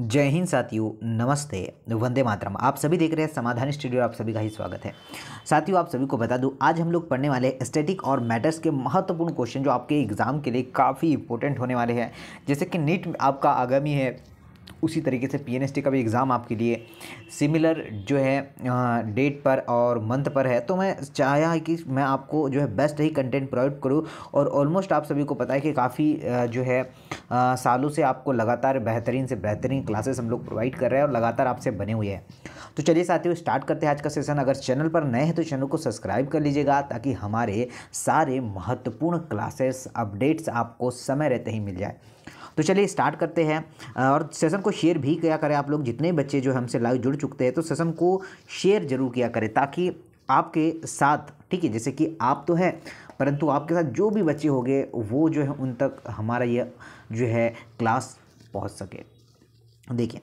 जय हिंद साथियों नमस्ते वंदे मातरम आप सभी देख रहे हैं समाधान स्टूडियो आप सभी का ही स्वागत है साथियों आप सभी को बता दूं आज हम लोग पढ़ने वाले स्टैटिक और मैटर्स के महत्वपूर्ण क्वेश्चन जो आपके एग्ज़ाम के लिए काफ़ी इंपॉर्टेंट होने वाले हैं जैसे कि नीट आपका आगामी है उसी तरीके से पी का भी एग्ज़ाम आपके लिए सिमिलर जो है डेट पर और मंथ पर है तो मैं चाहा है कि मैं आपको जो है बेस्ट ही कंटेंट प्रोवाइड करूँ और ऑलमोस्ट आप सभी को पता है कि काफ़ी जो है सालों से आपको लगातार बेहतरीन से बेहतरीन क्लासेस हम लोग प्रोवाइड कर रहे हैं और लगातार आपसे बने हुए हैं तो चलिए साथियों स्टार्ट करते हैं आज का सेशन अगर चैनल पर नए हैं तो चैनल को सब्सक्राइब कर लीजिएगा ताकि हमारे सारे महत्वपूर्ण क्लासेस अपडेट्स आपको समय रहते ही मिल जाए तो चलिए स्टार्ट करते हैं और सेशन को शेयर भी किया करें आप लोग जितने बच्चे जो हमसे लाइव जुड़ चुके हैं तो सेशन को शेयर जरूर किया करें ताकि आपके साथ ठीक है जैसे कि आप तो हैं परंतु आपके साथ जो भी बच्चे होंगे वो जो है उन तक हमारा ये जो है क्लास पहुंच सके देखिए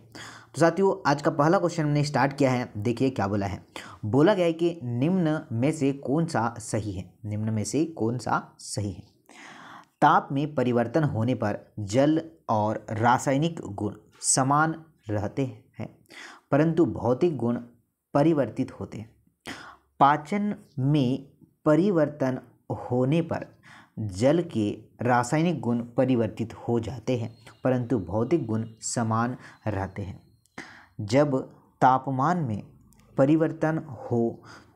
तो साथियों आज का पहला क्वेश्चन हमने स्टार्ट किया है देखिए क्या बोला है बोला गया है कि निम्न में से कौन सा सही है निम्न में से कौन सा सही है ताप में परिवर्तन होने पर जल और रासायनिक गुण समान रहते हैं परंतु भौतिक गुण परिवर्तित होते हैं पाचन में परिवर्तन होने पर जल के रासायनिक गुण परिवर्तित हो जाते हैं परंतु भौतिक गुण समान रहते हैं जब तापमान में परिवर्तन हो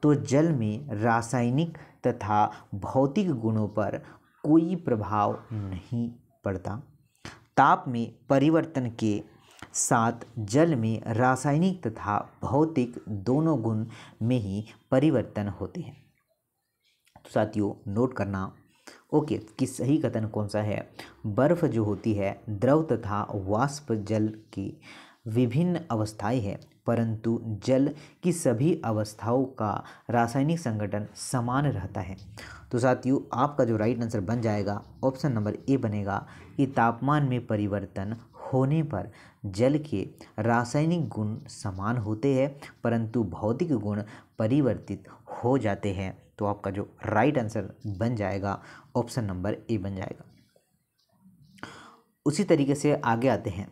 तो जल में रासायनिक तथा भौतिक गुणों पर कोई प्रभाव नहीं पड़ता ताप में परिवर्तन के साथ जल में रासायनिक तथा भौतिक दोनों गुण में ही परिवर्तन होते हैं तो साथियों नोट करना ओके कि सही कथन कौन सा है बर्फ़ जो होती है द्रव तथा वाष्प जल की विभिन्न अवस्थाएं हैं परंतु जल की सभी अवस्थाओं का रासायनिक संगठन समान रहता है तो साथियों आपका जो राइट आंसर बन जाएगा ऑप्शन नंबर ए बनेगा कि तापमान में परिवर्तन होने पर जल के रासायनिक गुण समान होते हैं परंतु भौतिक गुण परिवर्तित हो जाते हैं तो आपका जो राइट आंसर बन जाएगा ऑप्शन नंबर ए बन जाएगा उसी तरीके से आगे आते हैं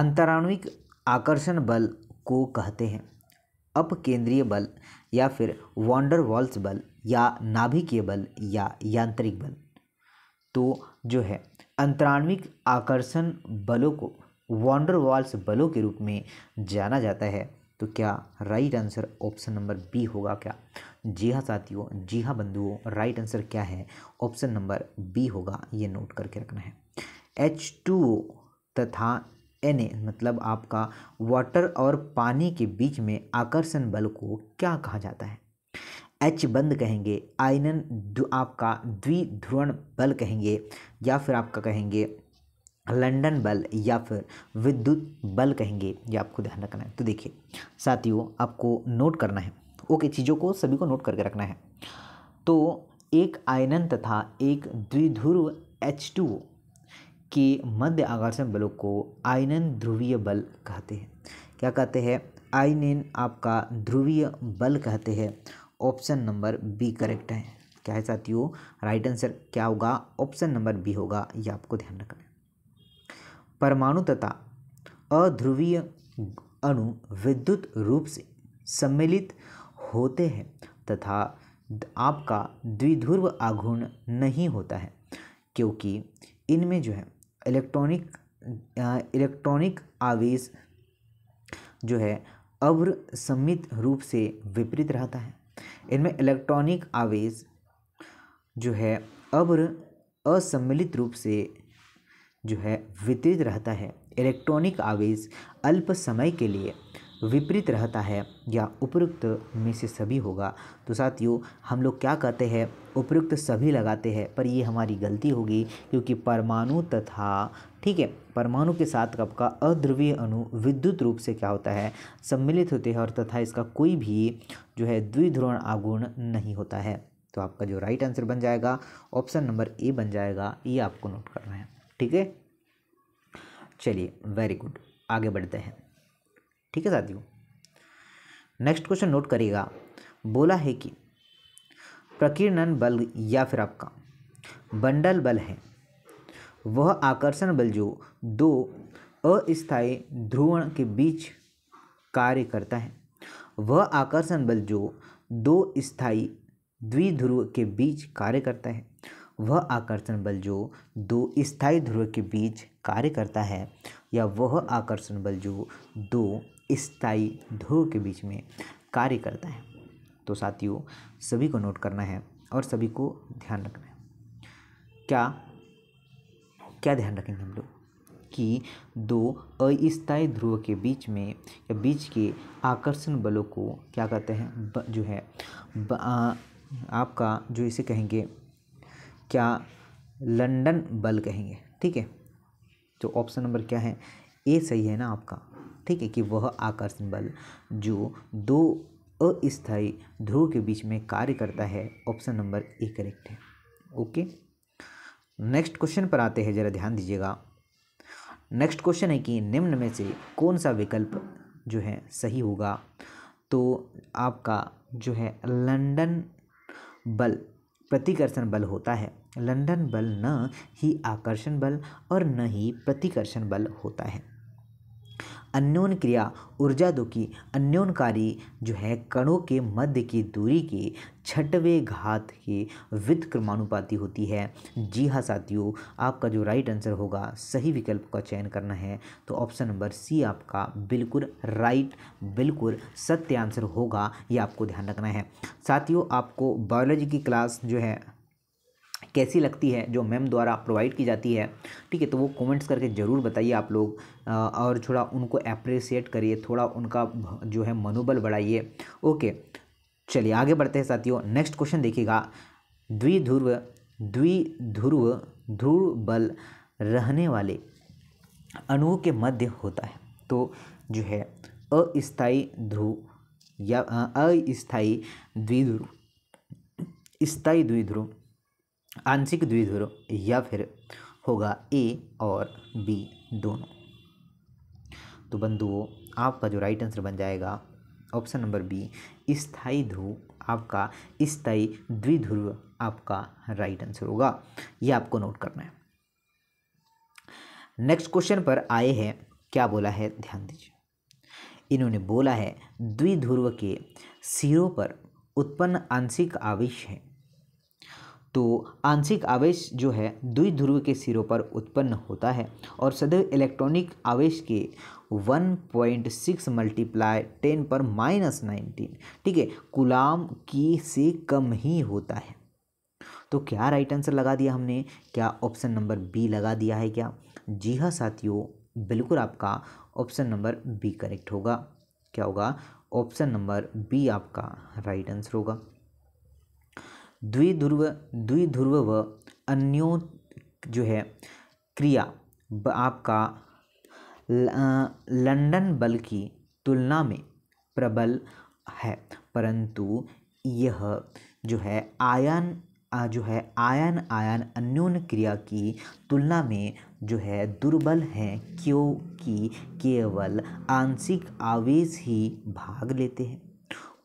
अंतराणविक आकर्षण बल को कहते हैं अपकेंद्रीय बल या फिर वॉन्डर वॉल्स बल या नाभिकीय बल या यांत्रिक बल तो जो है अंतराण्विक आकर्षण बलों को वॉन्डर वॉल्स बलों के रूप में जाना जाता है तो क्या right answer option number B होगा क्या जी हाँ साथियों जी हाँ बंधुओं राइट आंसर क्या है ऑप्शन नंबर बी होगा ये नोट करके रखना है एच टू तथा एन ए मतलब आपका वाटर और पानी के बीच में आकर्षण बल को क्या कहा जाता है एच बंद कहेंगे आयनन आपका द्विध्रुवण बल कहेंगे या फिर आपका कहेंगे लंडन बल या फिर विद्युत बल कहेंगे ये आपको ध्यान रखना है तो देखिए साथियों आपको नोट करना है ओके चीज़ों को सभी को नोट करके रखना है तो एक आयनन तथा एक द्विध्रुव एच टू के मध्य आकर्षण बलों को आयनन ध्रुवीय बल कहते हैं क्या कहते हैं आयनन आपका ध्रुवीय बल कहते हैं ऑप्शन नंबर बी करेक्ट है क्या है साथियों राइट आंसर क्या होगा ऑप्शन नंबर बी होगा ये आपको ध्यान रखना है परमाणु तथा अध्रुवीय अणु विद्युत रूप से सम्मिलित होते हैं तथा आपका द्विध्रुव आघूर्ण नहीं होता है क्योंकि इनमें जो है इलेक्ट्रॉनिक इलेक्ट्रॉनिक आवेश जो है अव्र सम्मित रूप से विपरीत रहता है इनमें इलेक्ट्रॉनिक आवेश जो है अब्र असम्मिलित रूप से जो है वितरित रहता है इलेक्ट्रॉनिक आवेश अल्प समय के लिए विपरीत रहता है या उपयुक्त में से सभी होगा तो साथियों हम लोग क्या कहते हैं उपयुक्त सभी लगाते हैं पर ये हमारी गलती होगी क्योंकि परमाणु तथा ठीक है परमाणु के साथ आपका अध्रुवीय अणु विद्युत रूप से क्या होता है सम्मिलित होते हैं और तथा इसका कोई भी जो है द्विध्रुवण आगुण नहीं होता है तो आपका जो राइट आंसर बन जाएगा ऑप्शन नंबर ए बन जाएगा ये आपको नोट करना है ठीक है चलिए वेरी गुड आगे बढ़ते हैं ठीक है साथियों नेक्स्ट क्वेश्चन नोट करिएगा बोला है कि प्रकीर्णन बल या फिर आपका बंडल बल है वह आकर्षण बल जो दो अस्थायी ध्रुवण के बीच कार्य करता है वह आकर्षण बल जो दो स्थायी द्विध्रुव के बीच कार्य करता है वह आकर्षण बल जो दो स्थायी ध्रुव के बीच कार्य करता है या वह आकर्षण बल जो दो स्थायी ध्रुव के बीच में कार्य करता है तो साथियों सभी को नोट करना है और सभी को ध्यान रखना है क्या क्या ध्यान रखेंगे हम लोग कि दो अस्थायी ध्रुव के बीच में या बीच के आकर्षण बलों को क्या कहते हैं जो है ब, आ, आपका जो इसे कहेंगे क्या लंडन बल कहेंगे ठीक है तो ऑप्शन नंबर क्या है ए सही है ना आपका ठीक है कि वह आकर्षण बल जो दो अस्थायी ध्रुव के बीच में कार्य करता है ऑप्शन नंबर ए करेक्ट है ओके नेक्स्ट क्वेश्चन पर आते हैं जरा ध्यान दीजिएगा नेक्स्ट क्वेश्चन है कि निम्न में से कौन सा विकल्प जो है सही होगा तो आपका जो है लंडन बल प्रतिकर्षण बल होता है लंडन बल न ही आकर्षण बल और न ही प्रतिकर्षण बल होता है अन्योन क्रिया ऊर्जा दो की अन्योनकारी जो है कणों के मध्य की दूरी के छठवें घात के वित्त व्युत्क्रमानुपाती होती है जी हाँ साथियों आपका जो राइट आंसर होगा सही विकल्प का चयन करना है तो ऑप्शन नंबर सी आपका बिल्कुल राइट बिल्कुल सत्य आंसर होगा ये आपको ध्यान रखना है साथियों आपको बायोलॉजी की क्लास जो है कैसी लगती है जो मैम द्वारा प्रोवाइड की जाती है ठीक है तो वो कमेंट्स करके ज़रूर बताइए आप लोग और थोड़ा उनको अप्रिसिएट करिए थोड़ा उनका जो है मनोबल बढ़ाइए ओके चलिए आगे बढ़ते हैं साथियों नेक्स्ट क्वेश्चन देखिएगा द्विध्रुव द्विध्रुव ध्रुव बल रहने वाले अणुओं के मध्य होता है तो जो है अस्थायी ध्रुव या अस्थायी द्विध्रुव स्थायी द्विध्रुव आंशिक द्विध्रुव या फिर होगा ए और बी दोनों तो बंधुओं आपका जो राइट आंसर बन जाएगा ऑप्शन नंबर बी स्थाई ध्रुव आपका स्थाई द्विध्रुव आपका राइट आंसर होगा ये आपको नोट करना है नेक्स्ट क्वेश्चन पर आए हैं क्या बोला है ध्यान दीजिए इन्होंने बोला है द्विध्रुव के सिरों पर उत्पन्न आंशिक आवेश है तो आंशिक आवेश जो है ध्रुव के सिरों पर उत्पन्न होता है और सदैव इलेक्ट्रॉनिक आवेश के 1.6 मल्टीप्लाई टेन पर माइनस नाइनटीन ठीक है गुलाम की से कम ही होता है तो क्या राइट आंसर लगा दिया हमने क्या ऑप्शन नंबर बी लगा दिया है क्या जी हाँ साथियों बिल्कुल आपका ऑप्शन नंबर बी करेक्ट होगा क्या होगा ऑप्शन नंबर बी आपका राइट आंसर होगा द्विध्रुव द्विध्रुव व अन्यो जो है क्रिया आपका लंडन बल की तुलना में प्रबल है परंतु यह जो है आयन जो है आयन आयन अन्योन क्रिया की तुलना में जो है दुर्बल हैं क्योंकि केवल आंशिक आवेश ही भाग लेते हैं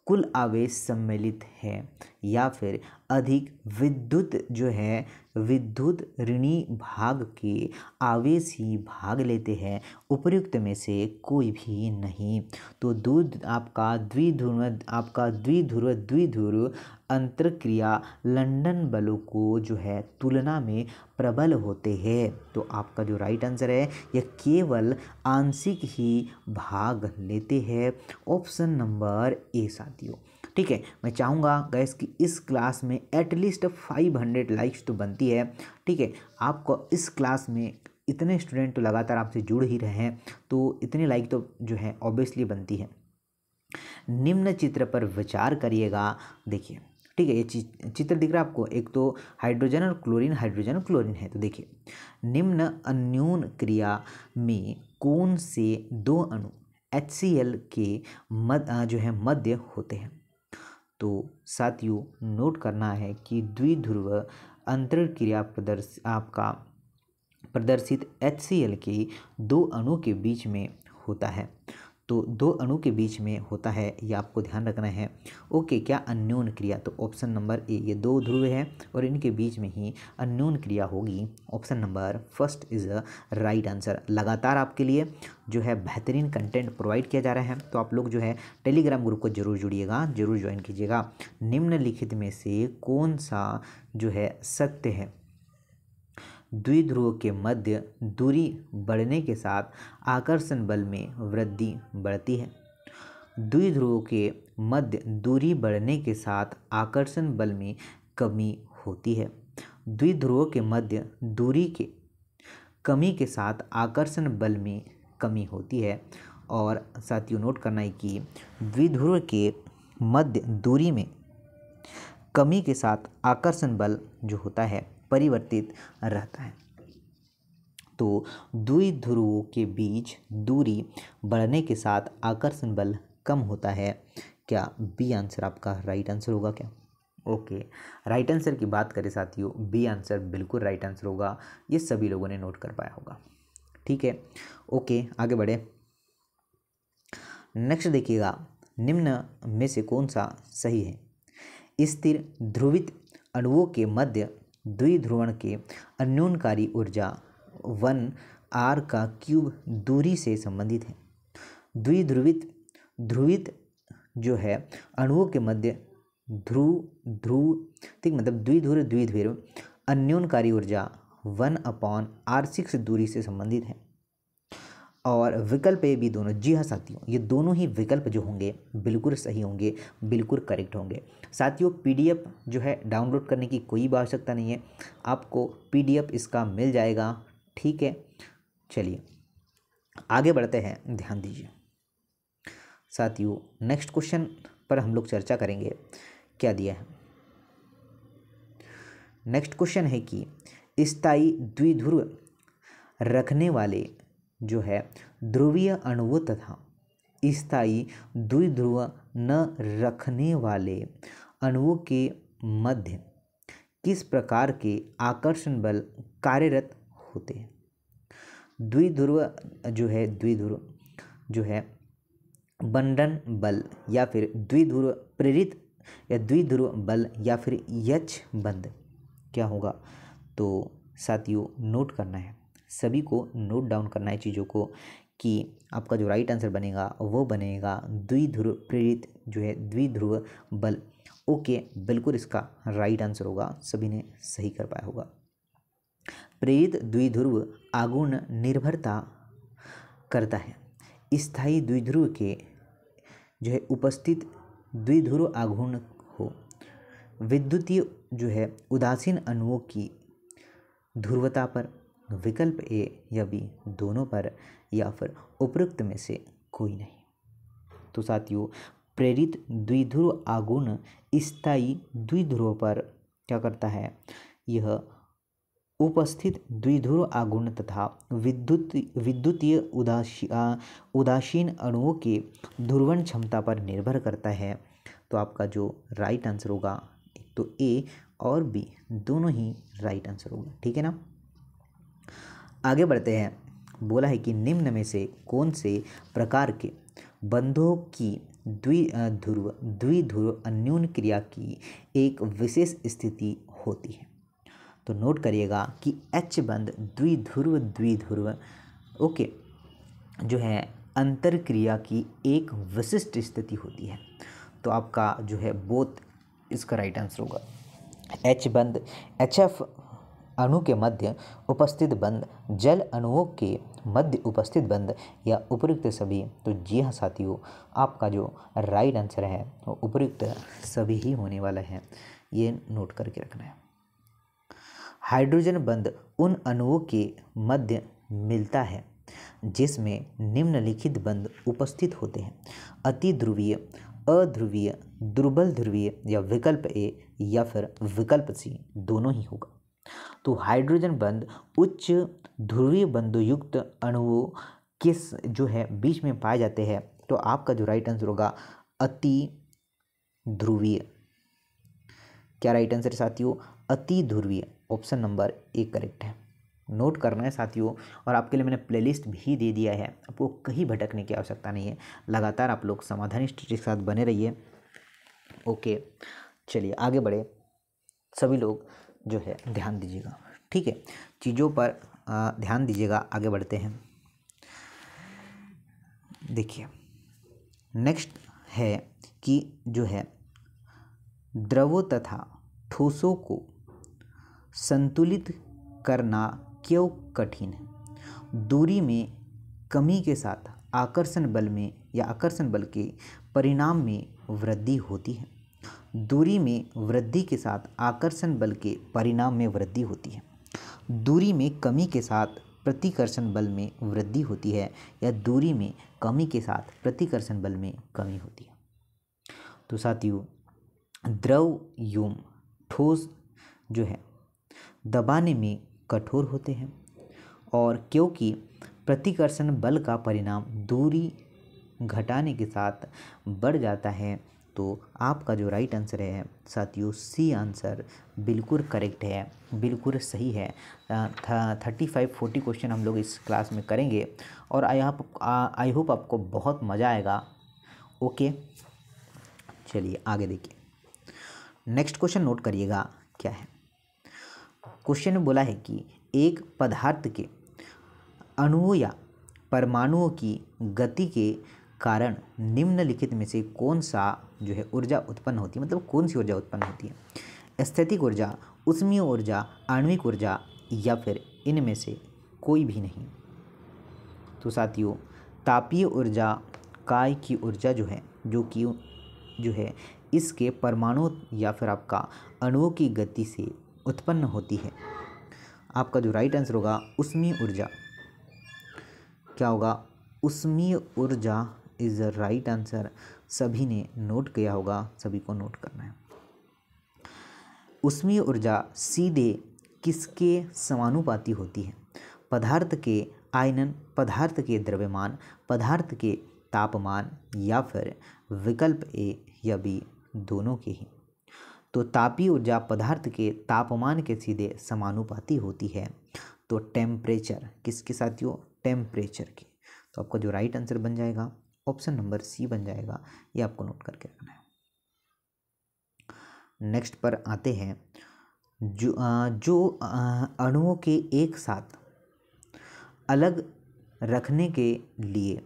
कुल आवेश सम्मिलित है या फिर अधिक विद्युत जो है विद्युत ऋणी भाग के आवेश ही भाग लेते हैं उपयुक्त में से कोई भी नहीं तो दूध आपका द्विध्रुव आपका द्विध्रुव द्विध्रुव अंतरक्रिया लंडन बलों को जो है तुलना में प्रबल होते हैं तो आपका जो राइट आंसर है यह केवल आंशिक ही भाग लेते हैं ऑप्शन नंबर ए साथियों ठीक है मैं चाहूँगा गैस कि इस क्लास में एटलीस्ट फाइव हंड्रेड लाइक्स तो बनती है ठीक है आपको इस क्लास में इतने स्टूडेंट तो लगातार आपसे जुड़ ही रहे हैं तो इतने लाइक तो जो है ऑब्वियसली बनती है निम्न चित्र पर विचार करिएगा देखिए ठीक है ये चित्र दिख रहा है आपको एक तो हाइड्रोजन और क्लोरीन हाइड्रोजन और क्लोरीन है तो देखिए निम्न अन्यून क्रिया में कौन से दो अणु एच के मद जो है मध्य होते हैं तो साथियों नोट करना है कि द्विध्रुव अंतरण क्रिया प्रदर्श आपका प्रदर्शित एच के दो अणु के बीच में होता है तो दो अणु के बीच में होता है ये आपको ध्यान रखना है ओके क्या अन्योन क्रिया तो ऑप्शन नंबर ए ये दो ध्रुव है और इनके बीच में ही अन्योन क्रिया होगी option number first is a right answer लगातार आपके लिए जो है बेहतरीन कंटेंट प्रोवाइड किया जा रहा है तो आप लोग जो है टेलीग्राम ग्रुप को जरूर जुड़िएगा जरूर ज्वाइन कीजिएगा निम्नलिखित में से कौन सा जो है सत्य है द्विध्रुव के मध्य दूरी बढ़ने के साथ आकर्षण बल में वृद्धि बढ़ती है द्विध्रुव के मध्य दूरी बढ़ने के साथ आकर्षण बल में कमी होती है द्विध्रुव के मध्य दूरी के कमी के साथ आकर्षण बल में कमी होती है और साथ ही नोट करना है कि द्विध्रुव के मध्य दूरी में कमी के साथ आकर्षण बल जो होता है परिवर्तित रहता है तो दुई ध्रुवों के बीच दूरी बढ़ने के साथ आकर्षण बल कम होता है क्या बी आंसर आपका राइट आंसर होगा क्या ओके राइट आंसर की बात करें साथियों बी आंसर बिल्कुल राइट आंसर होगा ये सभी लोगों ने नोट कर पाया होगा ठीक है ओके आगे बढ़े नेक्स्ट देखिएगा निम्न में से कौन सा सही है स्थिर ध्रुवित अणुओं के मध्य द्विध्रुवण के अन्योन्कारी ऊर्जा वन आर का क्यूब दूरी से संबंधित है द्विध्रुवित ध्रुवित जो है अणुओं के मध्य ध्रुव ध्रुव ठीक मतलब द्विध्रुव द्विध्रुव अन्योन्कारी ऊर्जा वन अपॉन आर सिक्स दूरी से संबंधित है और विकल्प ए भी दोनों जी हाँ साथियों ये दोनों ही विकल्प जो होंगे बिल्कुल सही होंगे बिल्कुल करेक्ट होंगे साथियों पीडीएफ जो है डाउनलोड करने की कोई भी आवश्यकता नहीं है आपको पीडीएफ इसका मिल जाएगा ठीक है चलिए आगे बढ़ते हैं ध्यान दीजिए साथियों नेक्स्ट क्वेश्चन पर हम लोग चर्चा करेंगे क्या दिया है नेक्स्ट क्वेश्चन है कि स्थायी द्विध्रुव रखने वाले जो है ध्रुवीय अणुओं तथा स्थायी द्विध्रुव न रखने वाले अणुओं के मध्य किस प्रकार के आकर्षण बल कार्यरत होते हैं द्विध्रुव जो है द्विध्रुव जो है बंडन बल या फिर द्विध्रुव प्रेरित या द्विध्रुव बल या फिर यच बंद क्या होगा तो साथियों नोट करना है सभी को नोट डाउन करना है चीज़ों को कि आपका जो राइट आंसर बनेगा वो बनेगा द्विध्रुव प्रेरित जो है द्विध्रुव बल ओके बिल्कुल इसका राइट आंसर होगा सभी ने सही कर पाया होगा प्रेरित द्विध्रुव आगुण निर्भरता करता है स्थायी द्विध्रुव के जो है उपस्थित द्विध्रुव आघूर्ण हो विद्युतीय जो है उदासीन अणुओं की ध्रुवता पर विकल्प ए या बी दोनों पर या फिर उपरोक्त में से कोई नहीं तो साथियों प्रेरित द्विध्रुव आगुण स्थायी द्विध्रुव पर क्या करता है यह उपस्थित द्विध्रुव आगुण तथा विद्युत विद्युतीय उदासी उदासीन अणुओं के ध्रुवन क्षमता पर निर्भर करता है तो आपका जो राइट आंसर होगा एक तो ए और बी दोनों ही राइट आंसर होगा ठीक है ना आगे बढ़ते हैं बोला है कि निम्न में से कौन से प्रकार के बंधों की द्वि ध्रुव द्विध्रुव अन्यून क्रिया की एक विशेष स्थिति होती है तो नोट करिएगा कि एच बंध द्विध्रुव द्विध्रुव ओके जो है अंतर क्रिया की एक विशिष्ट स्थिति होती है तो आपका जो है बोथ इसका राइट आंसर होगा एच बंद एच एफ अणु के मध्य उपस्थित बंद जल अणुओं के मध्य उपस्थित बंद या उपयुक्त सभी तो जी हाँ साथियों आपका जो राइट आंसर है वो उपयुक्त सभी ही होने वाला है ये नोट करके रखना है हाइड्रोजन बंद उन अणुओं के मध्य मिलता है जिसमें निम्नलिखित बंद उपस्थित होते हैं अति ध्रुवीय अध्रुवीय दुर्बल ध्रुवीय या विकल्प ए या फिर विकल्प सी दोनों ही होगा तो हाइड्रोजन बंद उच्च ध्रुवीय बंधु युक्त अणुओं के जो है बीच में पाए जाते हैं तो आपका जो राइट आंसर होगा अति ध्रुवीय क्या राइट आंसर साथियों अति ध्रुवीय ऑप्शन नंबर एक करेक्ट है नोट करना है साथियों और आपके लिए मैंने प्लेलिस्ट भी दे दिया है आपको कहीं भटकने की आवश्यकता नहीं है लगातार आप लोग समाधानी स्टडी के साथ बने रहिए ओके चलिए आगे बढ़े सभी लोग जो है ध्यान दीजिएगा ठीक है चीज़ों पर ध्यान दीजिएगा आगे बढ़ते हैं देखिए नेक्स्ट है कि जो है द्रवों तथा ठोसों को संतुलित करना क्यों कठिन है दूरी में कमी के साथ आकर्षण बल में या आकर्षण बल के परिणाम में वृद्धि होती है दूरी में वृद्धि के साथ आकर्षण बल के परिणाम में वृद्धि होती है दूरी में कमी के साथ प्रतिकर्षण बल में वृद्धि होती है या दूरी में कमी के साथ प्रतिकर्षण बल में कमी होती है तो साथियों द्रव योम ठोस जो है दबाने में कठोर होते हैं और क्योंकि प्रतिकर्षण बल का परिणाम दूरी घटाने के साथ बढ़ जाता है तो आपका जो राइट आंसर है साथियों सी आंसर बिल्कुल करेक्ट है बिल्कुल सही है थर्टी फाइव फोर्टी क्वेश्चन हम लोग इस क्लास में करेंगे और आई आप आई होप आपको बहुत मज़ा आएगा ओके चलिए आगे देखिए नेक्स्ट क्वेश्चन नोट करिएगा क्या है क्वेश्चन में बोला है कि एक पदार्थ के अणुओं या परमाणुओं की गति के कारण निम्नलिखित में से कौन सा जो है ऊर्जा उत्पन्न होती है मतलब कौन सी ऊर्जा उत्पन्न होती है स्थितिक ऊर्जा उष्मीय ऊर्जा आणविक ऊर्जा या फिर इनमें से कोई भी नहीं तो साथियों तापीय ऊर्जा काय की ऊर्जा जो है जो कि जो है इसके परमाणु या फिर आपका अणुओं की गति से उत्पन्न होती है आपका जो राइट आंसर होगा उष्मीय ऊर्जा क्या होगा उष्मीय ऊर्जा इज़ द राइट आंसर सभी ने नोट किया होगा सभी को नोट करना है उसमें ऊर्जा सीधे किसके समानुपाती होती है पदार्थ के आयनन पदार्थ के द्रव्यमान पदार्थ के तापमान या फिर विकल्प ए या बी दोनों के ही तो तापीय ऊर्जा पदार्थ के तापमान के सीधे समानुपाती होती है तो टेम्परेचर किसके साथियों टेम्परेचर के तो आपका जो राइट आंसर बन जाएगा ऑप्शन नंबर सी बन जाएगा ये आपको नोट करके रखना है नेक्स्ट पर आते हैं जो जो अणुओं के एक साथ अलग रखने के लिए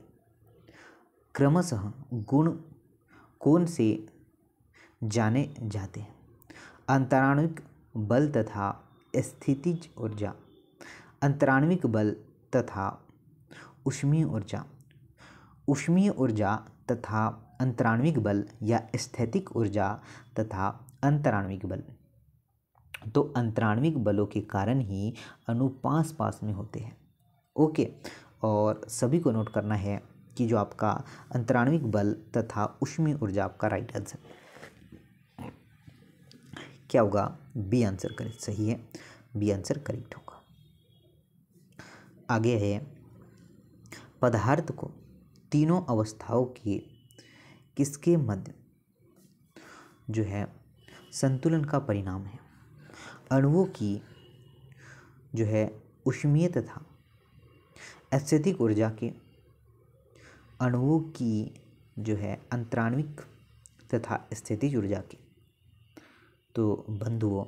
क्रमशः गुण कौन से जाने जाते हैं अंतराणुक बल तथा स्थितिज ऊर्जा अंतराणविक बल तथा उष्मीय ऊर्जा उष्मीय ऊर्जा तथा अंतराण्विक बल या स्थैतिक ऊर्जा तथा अंतराण्विक बल तो अंतराण्विक बलों के कारण ही अणु पास पास में होते हैं ओके और सभी को नोट करना है कि जो आपका अंतराण्विक बल तथा उष्मीय ऊर्जा आपका राइट आंसर क्या होगा बी आंसर करेक्ट सही है बी आंसर करेक्ट होगा आगे है पदार्थ को तीनों अवस्थाओं के किसके मध्य जो है संतुलन का परिणाम है अणुओं की जो है उष्मीय तथा अत्यधिक ऊर्जा के अणुओं की जो है अंतराणविक तथा स्थितिज ऊर्जा के तो बंधुओं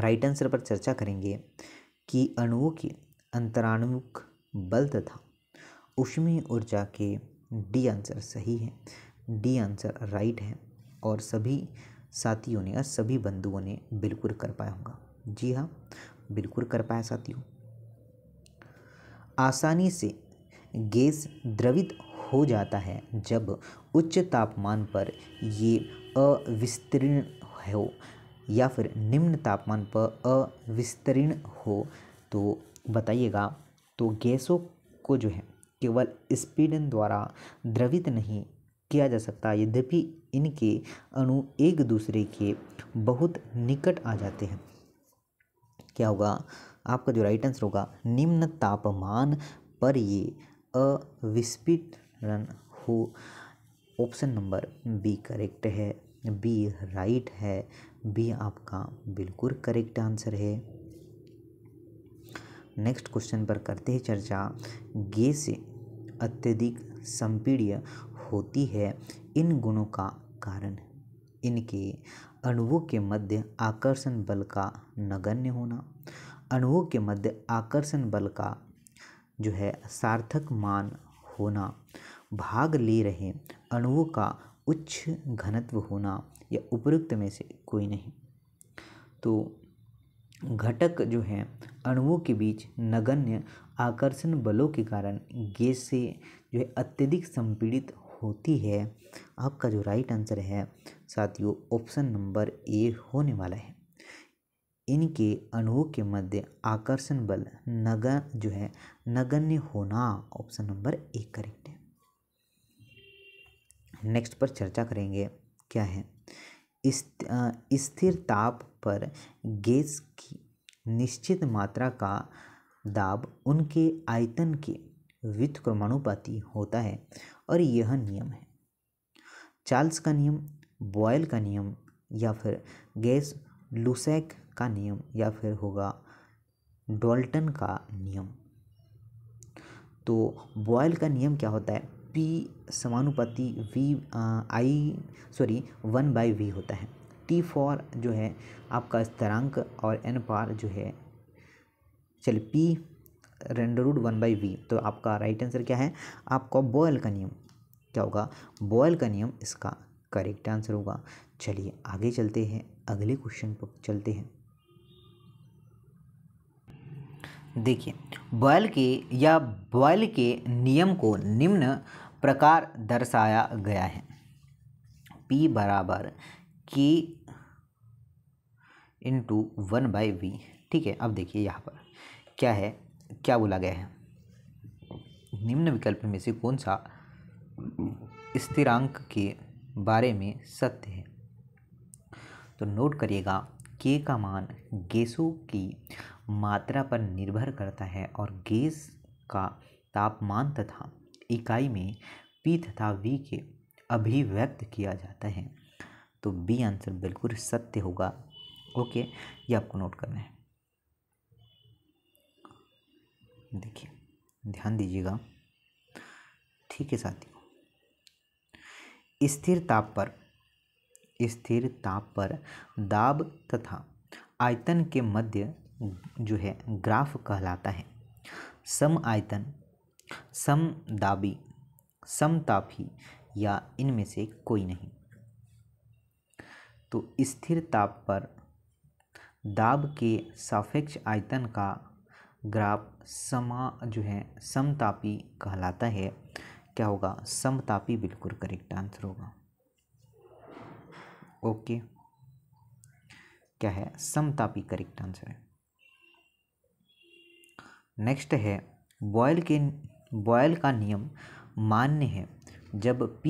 राइट आंसर पर चर्चा करेंगे कि अणुओं के अंतराणुक बल तथा उष्मीय ऊर्जा के डी आंसर सही है डी आंसर राइट है और सभी साथियों ने और सभी बंधुओं ने बिल्कुल कर पाया होगा जी हाँ बिल्कुल कर पाया साथियों आसानी से गैस द्रवित हो जाता है जब उच्च तापमान पर ये अविस्तीर्ण हो या फिर निम्न तापमान पर अविस्तीर्ण हो तो बताइएगा तो गैसों को जो है केवल स्पीडन द्वारा द्रवित नहीं किया जा सकता यद्यपि इनके अणु एक दूसरे के बहुत निकट आ जाते हैं क्या होगा आपका जो राइट आंसर होगा निम्न तापमान पर ये अविस्फीटन हो ऑप्शन नंबर बी करेक्ट है बी राइट है बी आपका बिल्कुल करेक्ट आंसर है नेक्स्ट क्वेश्चन पर करते हैं चर्चा गैस अत्यधिक संपीड़्य होती है इन गुणों का कारण इनके अणुओं के मध्य आकर्षण बल का नगण्य होना अणुओं के मध्य आकर्षण बल का जो है सार्थक मान होना भाग ले रहे अणुओं का उच्च घनत्व होना या उपयुक्त में से कोई नहीं तो घटक जो हैं अणुओं के बीच नगण्य आकर्षण बलों के कारण गैसें जो है अत्यधिक संपीड़ित होती है आपका जो राइट आंसर है साथियों ऑप्शन नंबर ए होने वाला है इनके अणुओं के मध्य आकर्षण बल नग जो है नगण्य होना ऑप्शन नंबर ए करेक्ट है नेक्स्ट पर चर्चा करेंगे क्या है स्थिर ताप पर गैस की निश्चित मात्रा का दाब उनके आयतन के व्युत्क्रमानुपाती होता है और यह नियम है चार्ल्स का नियम बॉयल का नियम या फिर गैस लुसैक का नियम या फिर होगा डॉल्टन का नियम तो बॉयल का नियम क्या होता है पी समानुपाती V I sorry one by V होता है टी फॉर जो है आपका स्थिरांक और एन पार जो है चलिए पी रेंडरूड वन बाई वी तो आपका राइट आंसर क्या है आपका बॉयल का नियम क्या होगा बॉयल का नियम इसका करेक्ट आंसर होगा चलिए आगे चलते हैं अगले क्वेश्चन पर चलते हैं देखिए बॉयल के या बॉयल के नियम को निम्न प्रकार दर्शाया गया है पी बराबर के इंटू वन बाई वी ठीक है अब देखिए यहाँ पर क्या है क्या बोला गया है निम्न विकल्प में से कौन सा स्थिरांक के बारे में सत्य है तो नोट करिएगा के का मान गैसों की मात्रा पर निर्भर करता है और गैस का तापमान तथा इकाई में पी तथा वी के अभिव्यक्त किया जाता है तो बी आंसर बिल्कुल सत्य होगा ओके ये आपको नोट करना है देखिए ध्यान दीजिएगा ठीक है साथियों स्थिर ताप पर स्थिर ताप पर दाब तथा आयतन के मध्य जो है ग्राफ कहलाता है सम आयतन सम दाबी समतापी या इनमें से कोई नहीं तो स्थिर ताप पर दाब के सापेक्ष आयतन का ग्राफ समा जो है समतापी कहलाता है क्या होगा समतापी बिल्कुल करेक्ट आंसर होगा ओके क्या है समतापी करेक्ट आंसर है नेक्स्ट है बॉयल के बॉयल का नियम मान्य है जब P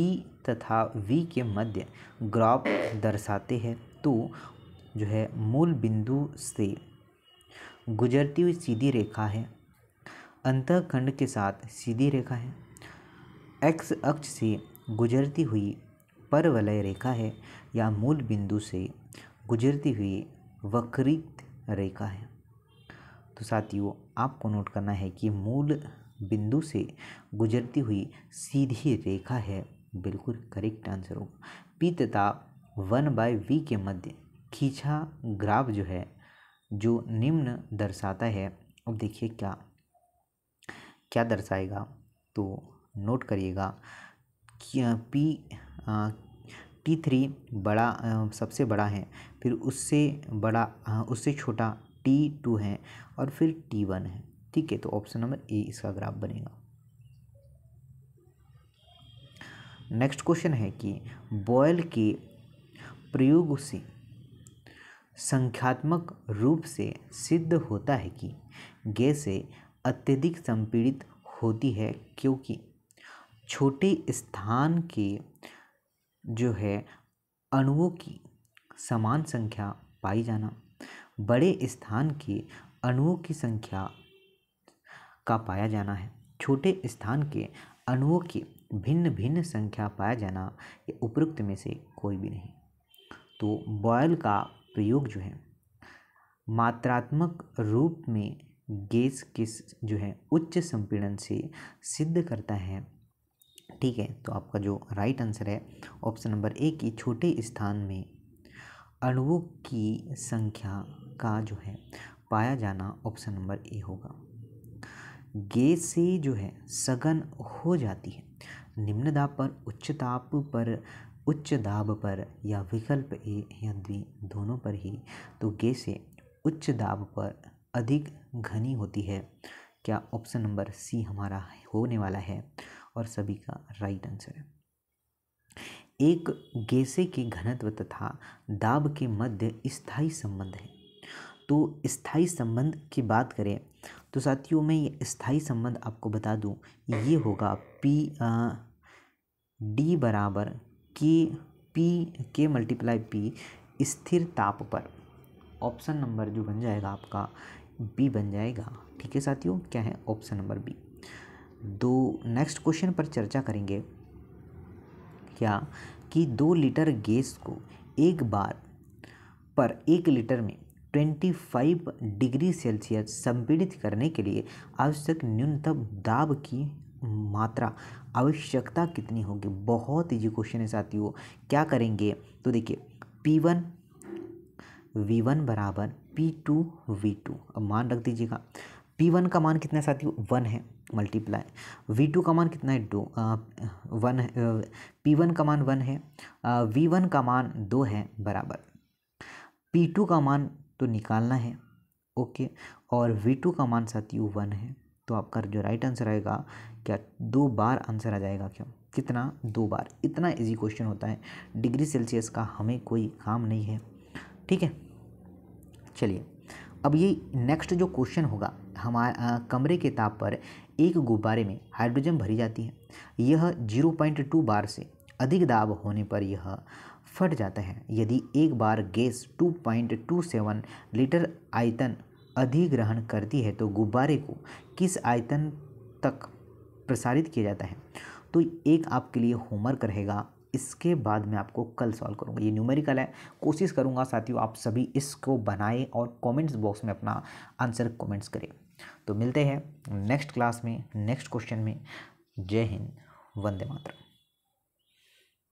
तथा V के मध्य ग्राफ दर्शाते हैं तो जो है मूल बिंदु से गुजरती हुई सीधी रेखा है अंतःखंड के साथ सीधी रेखा है एक्स अक्ष से गुजरती हुई परवलय रेखा है या मूल बिंदु से गुजरती हुई वक्रित रेखा है तो साथियों आपको नोट करना है कि मूल बिंदु से गुजरती हुई सीधी रेखा है बिल्कुल करेक्ट आंसर होगा पी तथा वन बाय वी के मध्य खींचा ग्राफ जो है जो निम्न दर्शाता है अब देखिए क्या क्या दर्शाएगा तो नोट करिएगा पी टी थ्री बड़ा आ, सबसे बड़ा है फिर उससे बड़ा आ, उससे छोटा टी टू है और फिर टी वन है ठीक है तो ऑप्शन नंबर ए इसका ग्राफ बनेगा नेक्स्ट क्वेश्चन है कि बॉयल के प्रयोग से संख्यात्मक रूप से सिद्ध होता है कि गैसें अत्यधिक संपीड़ित होती है क्योंकि छोटे स्थान के जो है अणुओं की समान संख्या पाई जाना बड़े स्थान के अणुओं की संख्या का पाया जाना है छोटे स्थान के अणुओं की भिन्न भिन्न संख्या पाया जाना ये उपयुक्त में से कोई भी नहीं तो बॉयल का प्रयोग जो है मात्रात्मक रूप में गैस के जो है उच्च संपीड़न से सिद्ध करता है ठीक है तो आपका जो राइट आंसर है ऑप्शन नंबर ए की छोटे स्थान में अणुओं की संख्या का जो है पाया जाना ऑप्शन नंबर ए होगा गैस से जो है सघन हो जाती है निम्न दाब पर उच्च ताप पर उच्च दाब पर या विकल्प ए या द्वि दोनों पर ही तो गैसें उच्च दाब पर अधिक घनी होती है क्या ऑप्शन नंबर सी हमारा होने वाला है और सभी का राइट आंसर है एक गैसे के घनत्व तथा दाब के मध्य स्थायी संबंध है तो स्थायी संबंध की बात करें तो साथियों मैं ये स्थाई संबंध आपको बता दूँ ये होगा पी आ, डी बराबर के पी के मल्टीप्लाई पी स्थिर ताप पर ऑप्शन नंबर जो बन जाएगा आपका बी बन जाएगा ठीक है साथियों क्या है ऑप्शन नंबर बी दो नेक्स्ट क्वेश्चन पर चर्चा करेंगे क्या कि दो लीटर गैस को एक बार पर एक लीटर में 25 डिग्री सेल्सियस संपीड़ित करने के लिए आवश्यक न्यूनतम दाब की मात्रा आवश्यकता कितनी होगी बहुत इजी क्वेश्चन है साथियों क्या करेंगे तो देखिए पी वन वी वन बराबर पी टू वी टू अब मान रख दीजिएगा पी वन का मान कितना है साथियों वन है मल्टीप्लाई वी टू का मान कितना है दो वन है पी वन का मान वन है वी वन का मान दो है बराबर पी टू का मान तो निकालना है ओके और वी टू का मान साथियों वन है तो आपका जो राइट आंसर आएगा क्या दो बार आंसर आ जाएगा क्या कितना दो बार इतना इजी क्वेश्चन होता है डिग्री सेल्सियस का हमें कोई काम नहीं है ठीक है चलिए अब ये नेक्स्ट जो क्वेश्चन होगा हमारे कमरे के ताप पर एक गुब्बारे में हाइड्रोजन भरी जाती है यह 0.2 बार से अधिक दाब होने पर यह फट जाता है यदि एक बार गैस 2.27 लीटर आयतन अधिग्रहण करती है तो गुब्बारे को किस आयतन तक प्रसारित किया जाता है तो एक आपके लिए होमवर्क रहेगा इसके बाद मैं आपको कल सॉल्व करूँगा ये न्यूमेरिकल है कोशिश करूँगा साथियों आप सभी इसको बनाएं और कमेंट्स बॉक्स में अपना आंसर कमेंट्स करें तो मिलते हैं नेक्स्ट क्लास में नेक्स्ट क्वेश्चन में जय हिंद वंदे मातरम